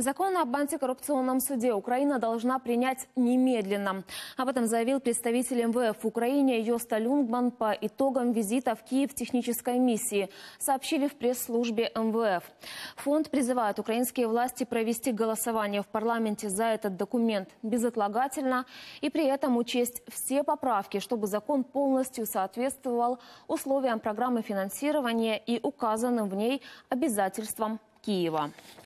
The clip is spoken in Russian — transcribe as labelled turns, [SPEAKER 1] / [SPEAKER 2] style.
[SPEAKER 1] Закон об антикоррупционном суде Украина должна принять немедленно. Об этом заявил представитель МВФ Украине Йоста Люнгман по итогам визита в Киев технической миссии, сообщили в пресс-службе МВФ. Фонд призывает украинские власти провести голосование в парламенте за этот документ безотлагательно и при этом учесть все поправки, чтобы закон полностью соответствовал условиям программы финансирования и указанным в ней обязательствам Киева.